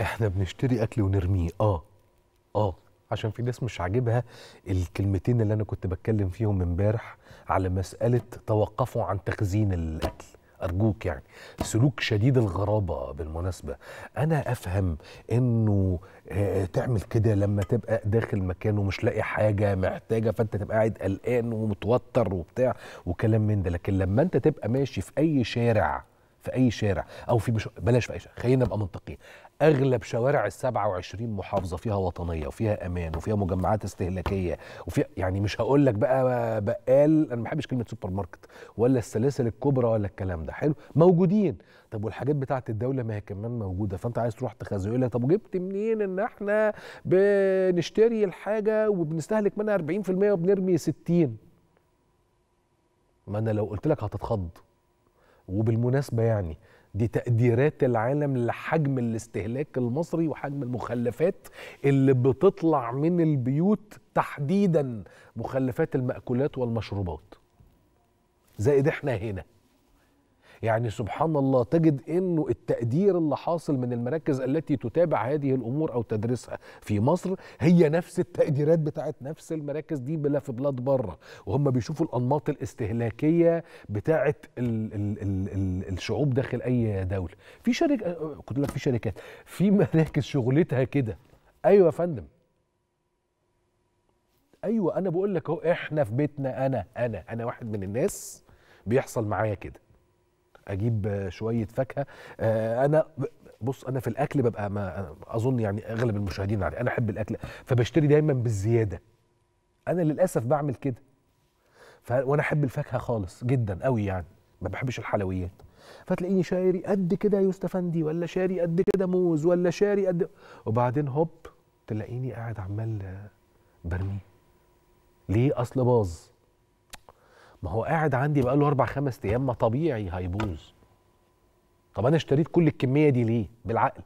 احنا بنشتري اكل ونرميه اه اه عشان في ناس مش عاجبها الكلمتين اللي انا كنت بتكلم فيهم امبارح على مساله توقفوا عن تخزين الاكل ارجوك يعني سلوك شديد الغرابه بالمناسبه انا افهم انه آه، تعمل كده لما تبقى داخل مكان ومش لاقي حاجه محتاجه فانت تبقى قاعد قلقان ومتوتر وبتاع وكلام من ده لكن لما انت تبقى ماشي في اي شارع في اي شارع او في بلاش في اي شارع خلينا نبقى منطقيين اغلب شوارع ال 27 محافظه فيها وطنيه وفيها امان وفيها مجمعات استهلاكيه وفيها يعني مش هقول لك بقى بقال انا ما بحبش كلمه سوبر ماركت ولا السلاسل الكبرى ولا الكلام ده حلو موجودين طب والحاجات بتاعه الدوله ما هي كمان موجوده فانت عايز تروح لك طب وجبت منين ان احنا بنشتري الحاجه وبنستهلك منها 40% وبنرمي 60 ما انا لو قلت لك هتتخض وبالمناسبه يعني دي تقديرات العالم لحجم الاستهلاك المصري وحجم المخلفات اللي بتطلع من البيوت تحديدا مخلفات المأكولات والمشروبات زائد احنا هنا يعني سبحان الله تجد انه التقدير اللي حاصل من المراكز التي تتابع هذه الامور او تدرسها في مصر هي نفس التقديرات بتاعت نفس المراكز دي بلا في بلاد بره وهم بيشوفوا الانماط الاستهلاكيه بتاعت الـ الـ الـ الـ الشعوب داخل اي دوله في شركه آه، كنت لك في شركات في مراكز شغلتها كده ايوه يا فندم ايوه انا بقول لك اهو احنا في بيتنا انا انا انا واحد من الناس بيحصل معايا كده اجيب شويه فاكهه آه، انا بص انا في الاكل ببقى ما اظن يعني اغلب المشاهدين عارف انا احب الاكل فبشتري دايما بالزياده انا للاسف بعمل كده ف... وانا احب الفاكهه خالص جدا قوي يعني ما بحبش الحلويات فتلاقيني شاري قد كده يا افندي ولا شاري قد كده موز ولا شاري قد وبعدين هوب تلاقيني قاعد عمال برميه ليه اصل باظ ما هو قاعد عندي بقاله اربع خمس ايام ما طبيعي هيبوظ طب انا اشتريت كل الكميه دي ليه بالعقل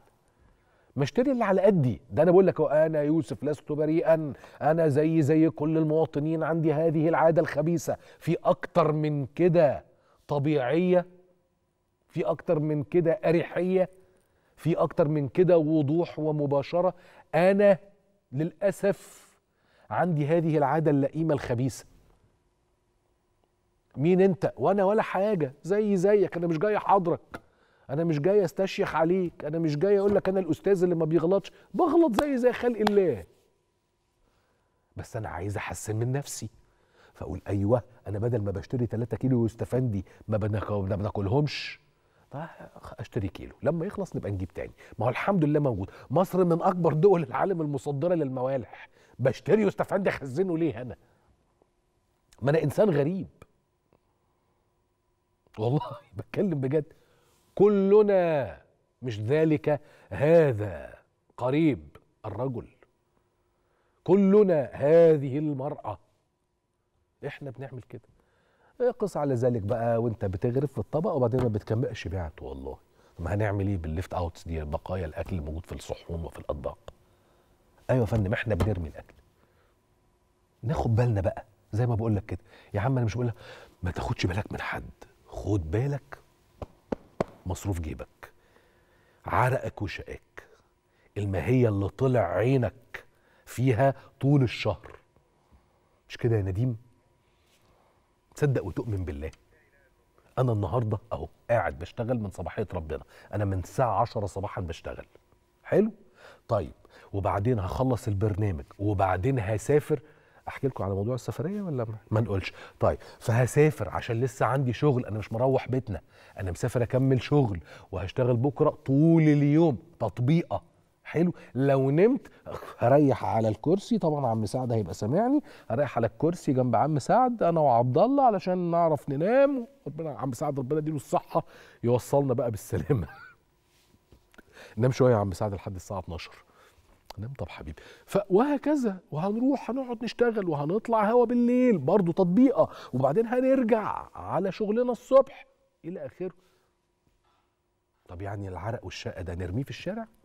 ما اشتري اللي على قدي ده انا بقول لك انا يوسف لست بريئا انا زي زي كل المواطنين عندي هذه العاده الخبيثه في اكتر من كده طبيعيه في اكتر من كده اريحيه في اكتر من كده وضوح ومباشره انا للاسف عندي هذه العاده اللئيمه الخبيثه مين انت وانا ولا حاجه زي زيك انا مش جاي احاضرك انا مش جاي استشيخ عليك انا مش جاي اقول لك انا الاستاذ اللي ما بيغلطش بغلط زي زي خلق الله بس انا عايز احسن من نفسي فاقول ايوه انا بدل ما بشتري 3 كيلو يستفندي ما بناكلهمش طيب، اشتري كيلو لما يخلص نبقى نجيب تاني ما هو الحمد لله موجود مصر من اكبر دول العالم المصدره للموالح بشتري يستفندي اخزنه ليه انا ما انا انسان غريب والله بتكلم بجد كلنا مش ذلك هذا قريب الرجل كلنا هذه المرأة احنا بنعمل كده اقص إيه على ذلك بقى وانت بتغرف في الطبق وبعدين ما بتكملش بعت والله ما هنعمل ايه بالليفت اوتس دي بقايا الاكل الموجود في الصحون وفي الاطباق ايوه يا فندم احنا بنرمي الاكل ناخد بالنا بقى زي ما بقول لك كده يا عم انا مش بقول لك ما تاخدش بالك من حد خد بالك مصروف جيبك عرقك وشقاك الماهية اللي طلع عينك فيها طول الشهر مش كده يا نديم تصدق وتؤمن بالله انا النهارده اهو قاعد بشتغل من صباحيه ربنا انا من الساعه 10 صباحا بشتغل حلو طيب وبعدين هخلص البرنامج وبعدين هسافر احكي لكم على موضوع السفريه ولا ما نقولش طيب فهسافر عشان لسه عندي شغل انا مش مروح بيتنا انا مسافر اكمل شغل وهشتغل بكره طول اليوم تطبيقه حلو لو نمت هريح على الكرسي طبعا عم سعد هيبقى سامعني هريح على الكرسي جنب عم سعد انا وعبد الله علشان نعرف ننام ربنا عم سعد ربنا يديله الصحه يوصلنا بقى بالسلامه نام شويه يا عم سعد لحد الساعه 12 نام طب حبيبي وهكذا وهنروح هنقعد نشتغل وهنطلع هوا بالليل برضه تطبيقه وبعدين هنرجع على شغلنا الصبح الى اخره طب يعني العرق والشقه ده نرميه في الشارع